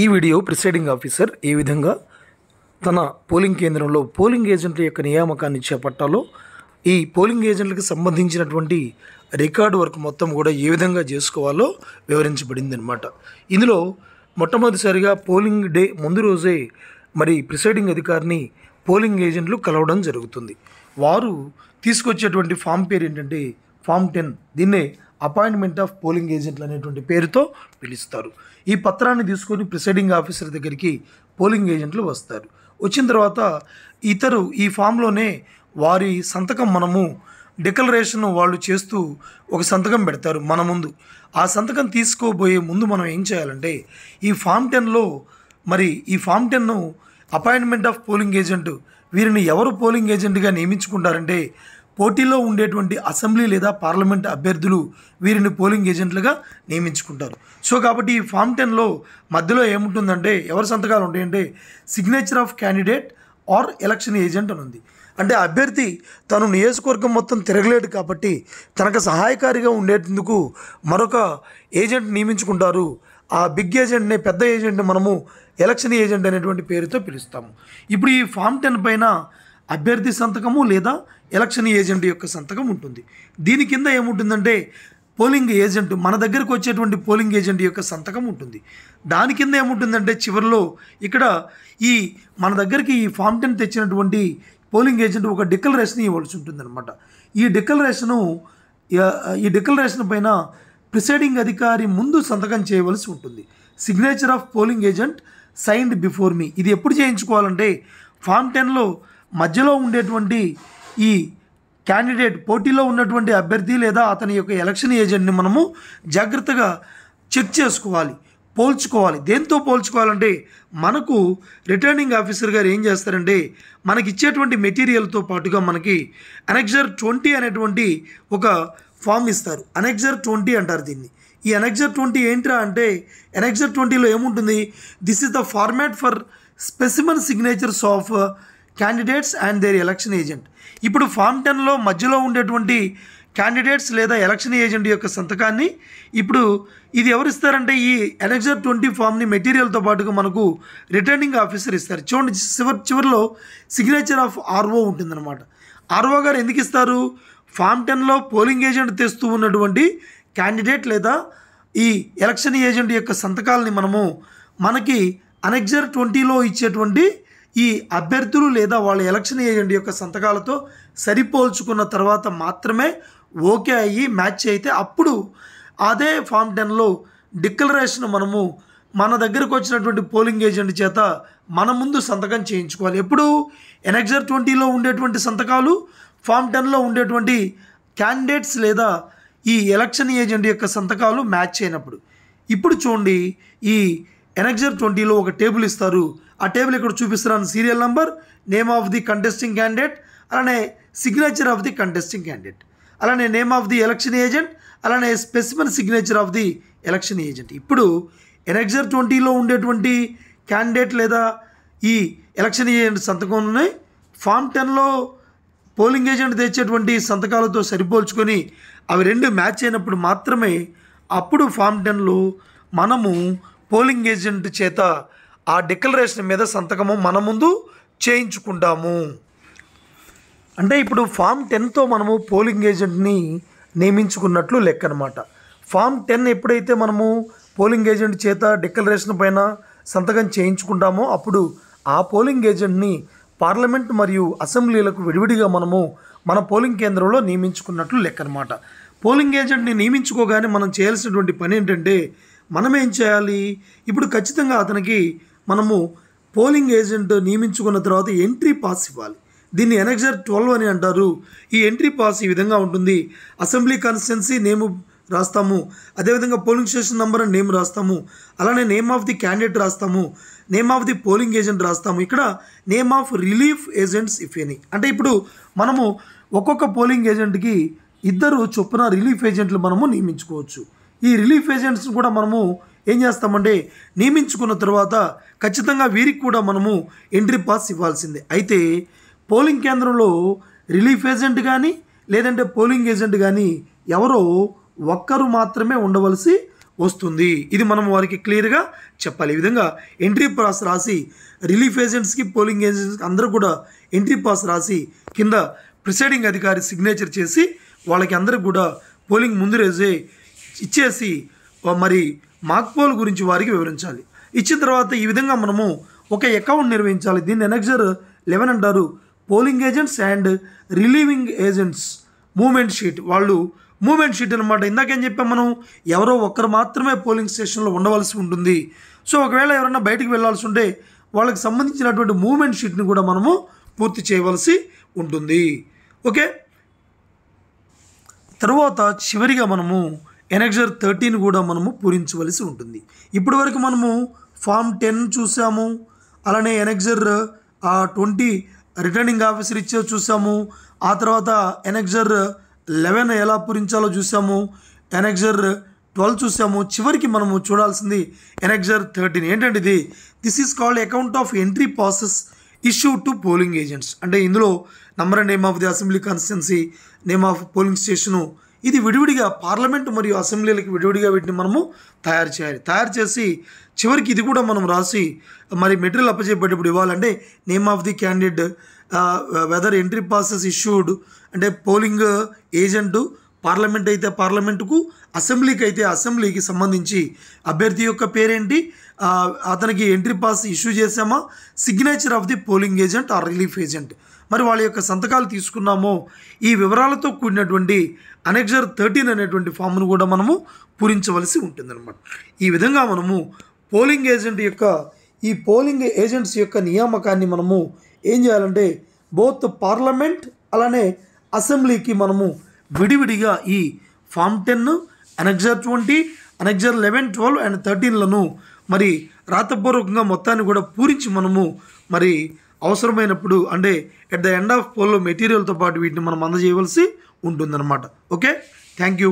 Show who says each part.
Speaker 1: ఈ video presiding officer ఏ విధంగా తన పోలింగ్ కేంద్రంలో పోలింగ్ ఏజెంట్ల యొక్క నియామకాన్ని చేపట్టాలో ఈ పోలింగ్ ఏజెంట్లకు సంబంధించినటువంటి రికార్డు వర్క్ మొత్తం కూడా ఏ విధంగా చేసుకోవాలో వివరించబడింది అనమాట ఇందులో మొట్టమొదటిసారిగా పోలింగ్ డే ముందు రోజే మరి ప్రిసైడింగ్ అధికారిని పోలింగ్ ఏజెంట్లు కలవడం జరుగుతుంది వారు తీసుకొచ్చేటువంటి ఫామ్ పేరు ఏంటంటే ఫామ్ టెన్ దీన్నే అపాయింట్మెంట్ ఆఫ్ పోలింగ్ ఏజెంట్లు అనేటువంటి పేరుతో పిలుస్తారు ఈ పత్రాన్ని తీసుకొని ప్రిసైడింగ్ ఆఫీసర్ దగ్గరికి పోలింగ్ ఏజెంట్లు వస్తారు వచ్చిన తర్వాత ఇతరు ఈ ఫామ్లోనే వారి సంతకం మనము డిక్లరేషన్ వాళ్ళు చేస్తూ ఒక సంతకం పెడతారు మన ముందు ఆ సంతకం తీసుకోబోయే ముందు మనం ఏం చేయాలంటే ఈ ఫామ్ టెన్లో మరి ఈ ఫామ్ టెన్ను అపాయింట్మెంట్ ఆఫ్ పోలింగ్ ఏజెంట్ వీరిని ఎవరు పోలింగ్ ఏజెంట్గా నియమించుకుంటారంటే పోటీలో ఉండేటువంటి అసెంబ్లీ లేదా పార్లమెంట్ అభ్యర్థులు వీరిని పోలింగ్ ఏజెంట్లుగా నియమించుకుంటారు సో కాబట్టి ఈ ఫామ్ టెన్లో మధ్యలో ఏముంటుందంటే ఎవరి సంతకాలు ఉంటాయంటే signature of candidate or election agent అని ఉంది అంటే అభ్యర్థి తను నియోజకవర్గం మొత్తం తిరగలేడు కాబట్టి తనకు సహాయకారిగా ఉండేందుకు మరొక ఏజెంట్ నియమించుకుంటారు ఆ బిగ్ ఏజెంట్ని పెద్ద ఏజెంట్ని మనము ఎలక్షన్ ఏజెంట్ అనేటువంటి పేరుతో పిలుస్తాము ఇప్పుడు ఈ ఫామ్ టెన్ పైన అభ్యర్థి సంతకము లేదా ఎలక్షన్ ఏజెంట్ యొక్క సంతకం ఉంటుంది దీని కింద ఏముంటుందంటే పోలింగ్ ఏజెంట్ మన దగ్గరకు వచ్చేటువంటి పోలింగ్ ఏజెంట్ యొక్క సంతకం ఉంటుంది దాని కింద ఏముంటుందంటే చివరిలో ఇక్కడ ఈ మన దగ్గరికి ఈ ఫామ్ టెన్ తెచ్చినటువంటి పోలింగ్ ఏజెంట్ ఒక డిక్లరేషన్ ఇవ్వాల్సి ఉంటుంది అనమాట ఈ డిక్లరేషను ఈ డిక్లరేషన్ పైన ప్రిసైడింగ్ అధికారి ముందు సంతకం చేయవలసి ఉంటుంది signature of polling agent signed before me ఇది ఎప్పుడు చేయించుకోవాలంటే ఫామ్ టెన్లో మధ్యలో ఉండేటువంటి ఈ క్యాండిడేట్ పోటీలో ఉన్నటువంటి అభ్యర్థి లేదా అతని యొక్క ఎలక్షన్ ఏజెంట్ని మనము జాగ్రత్తగా చెక్ చేసుకోవాలి పోల్చుకోవాలి దేంతో పోల్చుకోవాలంటే మనకు రిటర్నింగ్ ఆఫీసర్ గారు ఏం చేస్తారంటే మనకి ఇచ్చేటువంటి మెటీరియల్తో పాటుగా మనకి అనెక్జర్ ట్వంటీ అనేటువంటి ఒక ఫామ్ ఇస్తారు అనెక్జర్ ట్వంటీ అంటారు దీన్ని ఈ అనెక్జర్ ట్వంటీ ఏంట్రా అంటే ఎనెక్జర్ ట్వంటీలో ఏముంటుంది this is the format for specimen signatures of candidates and their election agent ఇప్పుడు ఫామ్ టెన్లో మధ్యలో ఉండేటువంటి క్యాండిడేట్స్ లేదా ఎలక్షన్ ఏజెంట్ యొక్క సంతకాన్ని ఇప్పుడు ఇది ఎవరు ఇస్తారంటే ఈ ఎలక్షన్ ట్వంటీ ఫామ్ని మెటీరియల్తో పాటుగా మనకు రిటర్నింగ్ ఆఫీసర్ ఇస్తారు చూడండి చివరి చివరిలో సిగ్నేచర్ ఆఫ్ ఆర్ఓ ఉంటుందన్నమాట ఆర్ఓ గారు ఎందుకు ఇస్తారు ఫామ్ టెన్లో పోలింగ్ ఏజెంట్ తెస్తూ ఉన్నటువంటి క్యాండిడేట్ లేదా ఈ ఎలక్షన్ ఏజెంట్ యొక్క సంతకాలని మనము మనకి అనెక్జర్ ట్వంటీలో ఇచ్చేటువంటి ఈ అభ్యర్థులు లేదా వాళ్ళ ఎలక్షన్ ఏజెంట్ యొక్క సంతకాలతో సరిపోల్చుకున్న తర్వాత మాత్రమే ఓకే అయ్యి మ్యాచ్ అయితే అప్పుడు అదే ఫామ్ టెన్లో డిక్లరేషన్ మనము మన దగ్గరకు వచ్చినటువంటి పోలింగ్ ఏజెంట్ చేత మన ముందు సంతకం చేయించుకోవాలి ఎప్పుడు ఎనెక్జర్ ట్వంటీలో ఉండేటువంటి సంతకాలు ఫామ్ టెన్లో ఉండేటువంటి క్యాండిడేట్స్ లేదా ఈ ఎలక్షన్ ఏజెంట్ యొక్క సంతకాలు మ్యాచ్ అయినప్పుడు ఇప్పుడు చూడండి ఈ ఎనెక్జర్ ట్వంటీలో ఒక టేబుల్ ఇస్తారు ఆ టేబుల్ ఇక్కడ చూపిస్తున్నాను serial number name of the contesting candidate అలానే signature of the contesting candidate అలానే name of the election agent అలానే specimen signature of the election agent ఇప్పుడు ఎనెక్జర్ ట్వంటీలో ఉండేటువంటి క్యాండిడేట్ లేదా ఈ ఎలక్షన్ ఏజెంట్ సంతకం ఉన్నాయి ఫామ్ టెన్లో పోలింగ్ ఏజెంట్ తెచ్చేటువంటి సంతకాలతో సరిపోల్చుకొని అవి రెండు మ్యాచ్ అయినప్పుడు మాత్రమే అప్పుడు ఫామ్ టెన్లో మనము పోలింగ్ ఏజెంట్ చేత ఆ డిక్లరేషన్ మీద సంతకము మన ముందు చేయించుకుంటాము అంటే ఇప్పుడు ఫామ్ టెన్తో మనము పోలింగ్ ఏజెంట్ని నియమించుకున్నట్లు లెక్క అనమాట ఫామ్ టెన్ ఎప్పుడైతే మనము పోలింగ్ ఏజెంట్ చేత డిక్లరేషన్ పైన సంతకం చేయించుకుంటామో అప్పుడు ఆ పోలింగ్ ఏజెంట్ని పార్లమెంట్ మరియు అసెంబ్లీలకు విడివిడిగా మనము మన పోలింగ్ కేంద్రంలో నియమించుకున్నట్లు లెక్క అనమాట పోలింగ్ ఏజెంట్ని నియమించుకోగానే మనం చేయాల్సినటువంటి పని ఏంటంటే మనమేం చేయాలి ఇప్పుడు ఖచ్చితంగా అతనికి మనము పోలింగ్ ఏజెంట్ నియమించుకున్న తర్వాత ఎంట్రీ పాస్ ఇవ్వాలి దీన్ని ఎనక్జర్ ట్వెల్వ్ అని అంటారు ఈ ఎంట్రీ పాస్ ఈ విధంగా ఉంటుంది అసెంబ్లీ కాన్స్టిట్యున్సీ నేమ్ రాస్తాము అదేవిధంగా పోలింగ్ స్టేషన్ నెంబర్ అని నేమ్ రాస్తాము అలానే నేమ్ ఆఫ్ ది క్యాండిడేట్ రాస్తాము name of the polling agent రాస్తాము ఇక్కడ name of relief agents if any అంటే ఇప్పుడు మనము ఒక్కొక్క పోలింగ్ ఏజెంట్కి ఇద్దరు చొప్పున రిలీఫ్ ఏజెంట్లు మనము నియమించుకోవచ్చు ఈ రిలీఫ్ ఏజెంట్స్ని కూడా మనము ఏం చేస్తామంటే నియమించుకున్న తర్వాత ఖచ్చితంగా వీరికి కూడా మనము ఎంట్రీ పాస్ ఇవ్వాల్సిందే అయితే పోలింగ్ కేంద్రంలో రిలీఫ్ ఏజెంట్ కానీ లేదంటే పోలింగ్ ఏజెంట్ కానీ ఎవరో ఒక్కరు మాత్రమే ఉండవలసి వస్తుంది ఇది మనం వారికి క్లియర్గా చెప్పాలి ఈ విధంగా ఎంట్రీ పాస్ రాసి రిలీఫ్ ఏజెంట్స్కి పోలింగ్ ఏజెంట్స్కి అందరూ కూడా ఎంట్రీ పాస్ రాసి కింద ప్రిసైడింగ్ అధికారి సిగ్నేచర్ చేసి వాళ్ళకి అందరికి కూడా పోలింగ్ ముందు రోజే ఇచ్చేసి మరి మాక్పోల్ గురించి వారికి వివరించాలి ఇచ్చిన తర్వాత ఈ విధంగా మనము ఒక అకౌంట్ నిర్వహించాలి దీన్ని ఎనక్జర్ లెవెన్ అంటారు polling agents and relieving agents movement sheet వాళ్ళు మూమెంట్ షీట్ అనమాట ఇందాకేం చెప్పాం మనం ఎవరో ఒక్కరు మాత్రమే పోలింగ్ స్టేషన్లో ఉండవలసి ఉంటుంది సో ఒకవేళ ఎవరైనా బయటకు వెళ్ళాల్సి ఉంటే వాళ్ళకి సంబంధించినటువంటి మూమెంట్ షీట్ని కూడా మనము పూర్తి చేయవలసి ఉంటుంది ఓకే తరువాత చివరిగా మనము ఎనెక్జర్ థర్టీన్ కూడా మనము పూరించవలసి ఉంటుంది ఇప్పటి వరకు మనము ఫామ్ టెన్ చూసాము అలానే ఆ ట్వంటీ రిటర్నింగ్ ఆఫీసర్ ఇచ్చే చూసాము ఆ తర్వాత ఎనక్జర్ లెవెన్ ఎలా పూరించాలో చూసాము ఎనక్జర్ ట్వెల్వ్ చూసాము చివరికి మనము చూడాల్సింది ఎనక్జర్ థర్టీన్ ఏంటంటే ఇది this is called account of entry process issue to polling agents అంటే ఇందులో number and name of the assembly constituency name of polling station ఇది విడివిడిగా పార్లమెంటు మరియు అసెంబ్లీలకు విడివిడిగా వీటిని మనము తయారు చేయాలి తయారు చేసి చివరికి ఇది కూడా మనం రాసి మరి మెటీరియల్ అప్పచేపేటప్పుడు ఇవ్వాలంటే name of the candidate whether entry passes issued అంటే పోలింగ్ ఏజెంటు పార్లమెంట్ అయితే పార్లమెంటుకు అసెంబ్లీకి అయితే అసెంబ్లీకి సంబంధించి అభ్యర్థి యొక్క పేరేంటి అతనికి ఎంట్రీ పాస్ ఇష్యూ చేశామా signature of the polling agent or relief agent మరి వాళ్ళ యొక్క సంతకాలు తీసుకున్నామో ఈ వివరాలతో కూడినటువంటి అనెక్జర్ థర్టీన్ అనేటువంటి ఫామ్ను కూడా మనము పూరించవలసి ఉంటుందన్నమాట ఈ విధంగా మనము పోలింగ్ ఏజెంట్ యొక్క ఈ పోలింగ్ ఏజెంట్స్ యొక్క నియామకాన్ని మనము ఏం చేయాలంటే బోత్ పార్లమెంట్ అలానే అసెంబ్లీకి మనము విడివిడిగా ఈ form ten annexure twenty annexure eleven twelve and థర్టీన్లను మరి రాతపూర్వకంగా మొత్తాన్ని కూడా పూరించి మనము మరి అవసరమైనప్పుడు అంటే ఎట్ ద ఎండ్ ఆఫ్ పోల్లో మెటీరియల్తో పాటు వీటిని మనం అందజేయవలసి ఉంటుందన్నమాట ఓకే థ్యాంక్ యూ